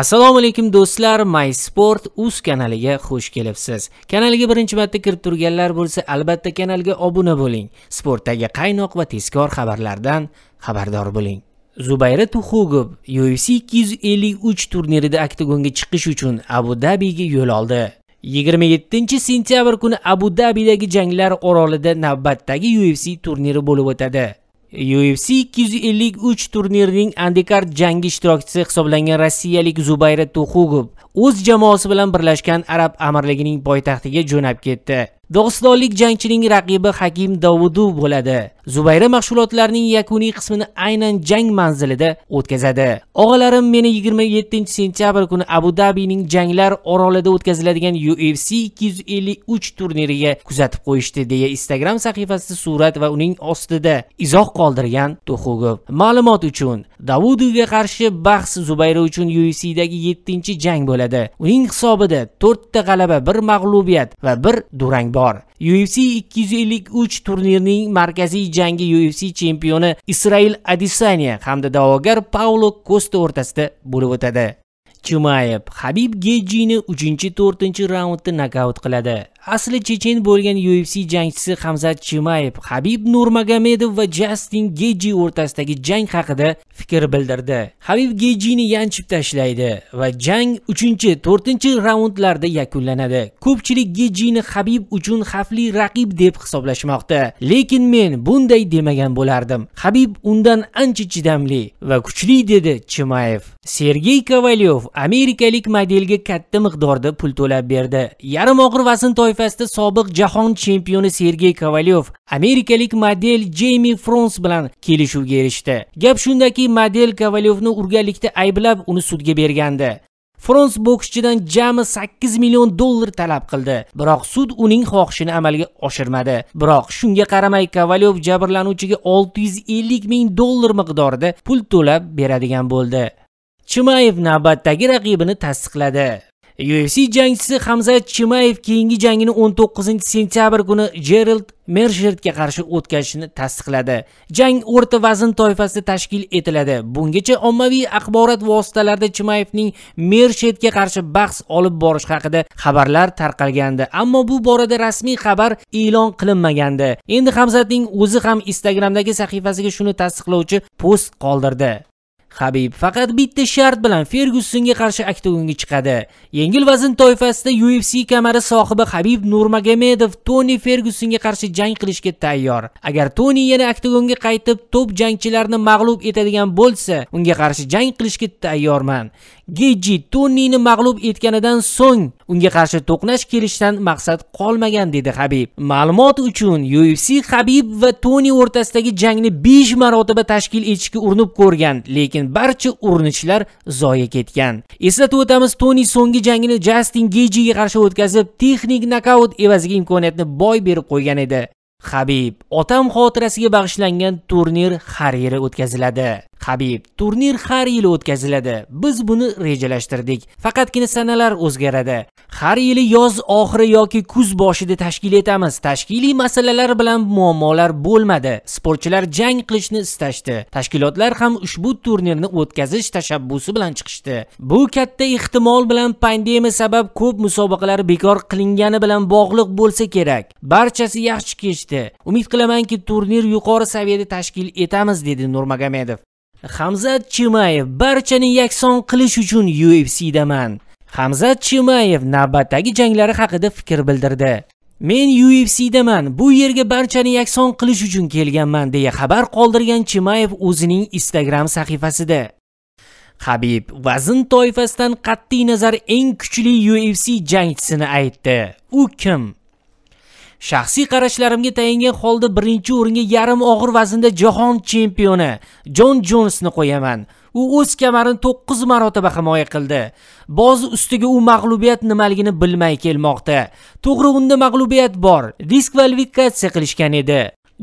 assalomu alaykum do'stlar mysport uz kanaliga xush kelibsiz kanalga birinchi marta kirib turganlar bo'lsa albatta kanalga obuna bo'ling sportdagi qaynoq va tezkor xabarlardan xabardor bo'ling zubayra tuxugov ufc 253 turnirida oktagonga chiqish uchun abu dabiga yo'l oldi 27 sentyabr kuni abu dabidagi janglar orolida navbatdagi ufc turniri bo'lib o'tadi UFC 253 turnirining Andikar jangi ishtirokchisi hisoblangan rossiyalik Zubayra Tuxugov o'z jamoasi bilan Birlashgan Arab Amirligining poytaxtiga jo'nab ketdi. dog'istonlik jangchining raqibi hakim Davudu bo'ladi zubayra mashg'ulotlarning yakuniy qismini aynan jang manzilida o'tkazadi og'alarim meni 27 sentyabr kuni abu dabining janglar orolida o'tkaziladigan ufc 253 turniriga kuzatib qo'yishdi deya instagram sahifasida surat va uning ostida izoh qoldirgan to'xugov ma'lumot uchun davudovga qarshi bahs zubayra uchun ufcdagi 7 jang bo'ladi uning hisobida 4 ta g'alaba 1 mag'lubiyat va 1 durang bor bor ufc 253 turnirining markaziy jangi ufc chempioni isroil adisaniya hamda da'vogar paulo kosta o'rtasida bo'lib o'tadi chumayev habib gejini 3 to'rtinchi raundda nokaut qiladi asli chechen bo'lgan ufc jangchisi hamzat chimayev habib nurmagomedov va jastin geji o'rtasidagi jang haqida fikr bildirdi habib gejini yanchib tashlaydi va jang 3 4 raundlarda yakunlanadi ko'pchilik gejini habib uchun xavfli raqib deb hisoblashmoqda lekin men bunday demagan bo'lardim habib undan ancha chidamli va kuchli dedi chimayev sergey kovalyov amerikalik modelga katta miqdorda pul to'lab berdi yarim og'ir vazn toifasida sobiq jahon chempioni Sergey Kovalyov amerikalik model Jeymi Frons bilan kelishuvga erishdi. Gap shundaki, model Kovalyovni urganlikda ayblab uni sudga bergandi. Frons bokschidan jami 8 million dollar talab qildi, biroq sud uning xohishini amalga oshirmadi. Biroq shunga qaramay Kovalyov jabrlanuvchiga 650 ming dollar miqdorida pul to'lab beradigan bo'ldi. Chimayev navbatdagi raqibini tasdiqladi. UFC jangchisi Hamza Chimayev keyingi jangini 19 sentyabr kuni Gerald Mershertga qarshi o'tkazishini tasdiqladi. Jang o'rta vazn toifasida tashkil etiladi. Bungacha ommaviy axborot vositalarida Chimayevning Mershertga qarshi bahs olib borish haqida xabarlar tarqalgandi, ammo bu borada rasmiy xabar e'lon qilinmagandi. Endi Hamzatning o'zi ham Instagramdagi sahifasiga shuni tasdiqlovchi post qoldirdi. Habib faqat bitta shart bilan fergusonga qarshi oktagonga chiqadi. Yengil vazn toifasida UFC kamari sohibi Habib Nurmagomedov Toni fergusonga qarshi jang qilishga tayyor. Agar Toni yana oktagonga qaytib, top jangchilarni mag'lub etadigan bo'lsa, unga qarshi jang qilishga tayyorman. Geji Tonini mag'lub etganidan so'ng unga qarshi to'qnash kelishdan maqsad qolmagan dedi Habib. Ma'lumot uchun UFC Habib va Toni o'rtasidagi jangni 5 marotaba tashkil etishga urinib ko'rgan, lekin barcha urinishlar zoya ketgan. Eslatib o'tamiz, Toni so'nggi jangini Justin Gaethjega qarshi o'tkazib, texnik nokaut evaziga imkoniyatni boy berib qo'ygan edi. Habib otam xotirasiga bag'ishlangan turnir har yili o'tkaziladi. habib turnir har yili o'tkaziladi biz buni rejalashtirdik faqatgina sanalar o'zgaradi har yili yoz oxiri yoki kuz boshida tashkil etamiz tashkiliy masalalar bilan muammolar bo'lmadi sportchilar jang qilishni istashdi tashkilotlar ham ushbu turnirni o'tkazish tashabbusi bilan chiqishdi bu katta ehtimol bilan pandemiya sabab ko'p musobaqalar bekor qilingani bilan bog'liq bo'lsa kerak barchasi yaxshi kechdi umid qilamanki turnir yuqori saviyada tashkil etamiz dedi nurmagomedov hamzat chimayev barchani yakson qilish uchun ufcdaman hamzat chimayev navbatdagi janglari haqida fikr bildirdi men ufcdaman bu yerga barchani yakson qilish uchun kelganman deya xabar qoldirgan chimayev o'zining instagram sahifasida habib vazn toifasidan qat'i nazar eng kuchli ufc jangchisini aytdi u kim shaxsiy qarashlarimga tayangan holda birinchi o'ringa yarim og'ir vaznda jahon chempioni jon jonsni qo'yaman u o'z kamarini 9 marotaba himoya qildi ba'zi ustiga u mag'lubiyat nimaligini bilmay kelmoqda to'g'ri unda mag'lubiyat bor diskvalifikatsiya qilishgan edi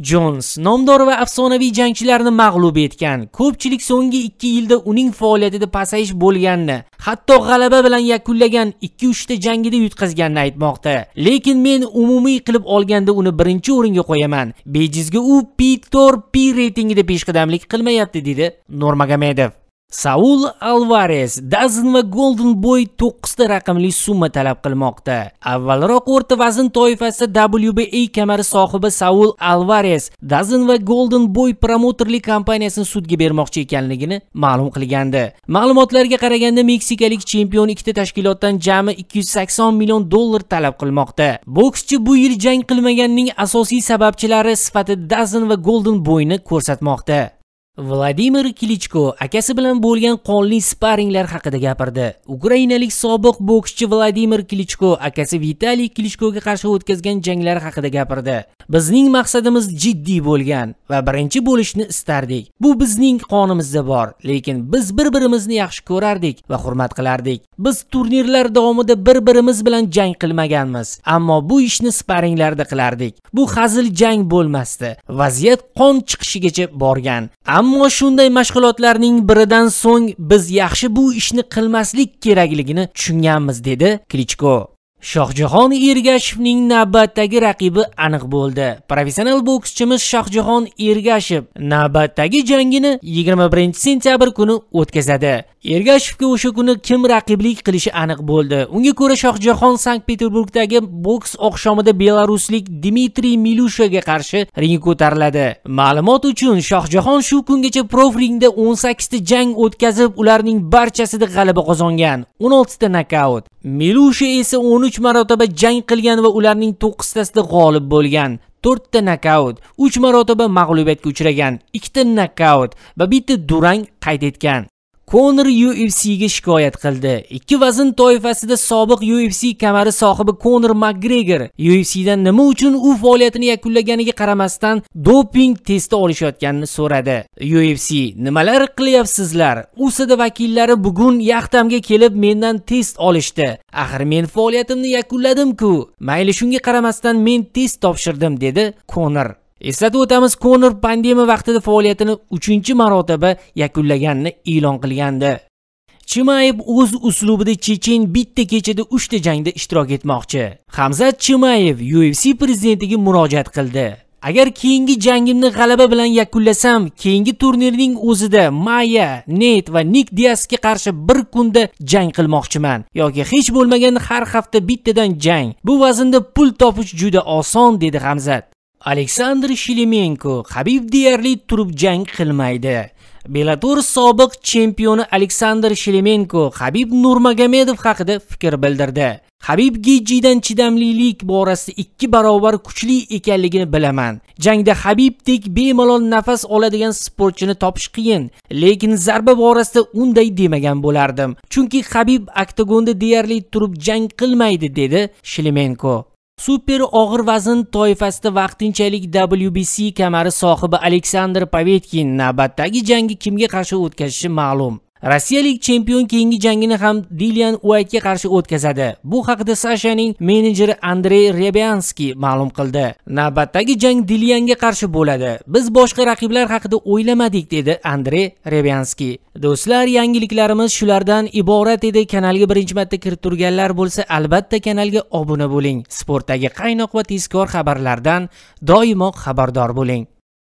Jons nomdor va afsonaviy jangchilarni mag'lub etgan. Ko'pchilik so'nggi 2 yilda uning faoliyatida pasayish bo'lganini, hatto g'alaba bilan yakunlagan 2-3 ta jangida yutqazganini aytmoqda. Lekin men umumiy qilib olganda uni birinchi o'ringa qo'yaman. Bejizga u P4P reytingida peshqadamlik qilmayapti dedi Nurmagomedov. Saul Alvarez Dazn va Golden Boy 9 raqamli summa talab qilmoqda. Avvalroq o'rta vazn toifasi WBA kamari sohibi Saul Alvarez Dazn va Golden Boy promotorlik kompaniyasini sudga bermoqchi ekanligini ma'lum qilgandi. Ma'lumotlarga qaraganda meksikalik chempion ikkita tashkilotdan jami 280 million dollar talab qilmoqda. Bokschi bu yil jang qilmaganining asosiy sababchilari sifatida Dazn va Golden Boyni ko'rsatmoqda. vladimir klichko akasi bilan bo'lgan qonli sparringlar haqida gapirdi ukrainalik sobiq bokschi vladimir klichko akasi vitaliy klichkoga qarshi o'tkazgan janglari haqida gapirdi bizning maqsadimiz jiddiy bo'lgan va birinchi bo'lishni istardik bu bizning qonimizda bor lekin biz bir birimizni yaxshi ko'rardik va hurmat qilardik biz turnirlar davomida bir birimiz bilan jang qilmaganmiz ammo bu ishni sparringlarda qilardik bu hazil jang bo'lmasdi vaziyat qon chiqishigacha borgan ammo Ammo shunday mashg'ulotlarning biridan so'ng biz yaxshi bu ishni qilmaslik kerakligini tushunganmiz dedi Klichko. shohjahon ergashevning navbatdagi raqibi aniq bo'ldi professional bokschimiz shohjahon ergashev navbatdagi jangini 21 sentyabr kuni o'tkazadi ergashevga o'sha kuni kim raqiblik qilishi aniq bo'ldi unga ko'ra shohjahon sankt peterburgdagi boks oqshomida belaruslik dmitriy milushaga qarshi ringga ko'tariladi ma'lumot uchun shohjahon shu kungacha prof ringda 18 ta jang o'tkazib ularning barchasida g'alaba qozongan 16 ta nokaut Melusha esa 13 marotaba jang qilgan va ularning 9 tasida g'olib bo'lgan. 4 ta nokaut, 3 marotaba mag'lubiyatga uchragan, 2 ta nokaut va bitta durang qayd etgan. Konor UFCga shikoyat qildi. Ikki vazn toifasida sobiq UFC kamari sohibi Konor UFC UFCdan nima uchun u faoliyatini yakunlaganiga qaramasdan doping testi olishayotganini so'radi. UFC nimalar qilyapsizlar? USAD vakillari bugun yaxtamga kelib mendan test olishdi. Axir men faoliyatimni yakunladim-ku. Mayli shunga qaramasdan men test topshirdim dedi Konor. eslatib o'tamiz konor pandemiya vaqtida faoliyatini uchinchi marotaba yakunlaganini e'lon qilgandi chimayev o'z uslubida chechen bitta kechada 3 ta jangda ishtirok etmoqchi hamzat chimayev ufc prezidentiga murojaat qildi agar keyingi jangimni g'alaba bilan yakunlasam keyingi turnirning o'zida maya net va nik diasga qarshi bir kunda jang qilmoqchiman yoki hech bo'lmaganda har hafta bittadan jang bu vaznda pul topish juda oson dedi hamzat aleksandr shelemenko habib deyarli turib jang qilmaydi belator sobiq chempioni aleksandr shelemenko habib nurmagomedov haqida fikr bildirdi habib gijidan chidamlilik borasida ikki barobar kuchli ekanligini bilaman jangda habibdek bemalol nafas oladigan sportchini topish qiyin lekin zarba borasida unday demagan bo'lardim chunki habib oktagonda deyarli turib jang qilmaydi dedi shelemenko Super og'ir vazn toifasida vaqtinchalik WBC kamari sohibi Aleksandr Povetkin navbatdagi jangni kimga qarshi o'tkazishi ma'lum. rossiyalik chempion keyingi jangini ham dilian uaytga qarshi o'tkazadi bu haqida sashaning menejeri andrey rebyanskiy ma'lum qildi navbatdagi jang dilianga qarshi bo'ladi biz boshqa raqiblar haqida o'ylamadik dedi andrey rebyanskiy do'stlar yangiliklarimiz shulardan iborat edi kanalga birinchi marta kirib turganlar bo'lsa albatta kanalga obuna bo'ling sportdagi qaynoq va tezkor xabarlardan doimo xabardor bo'ling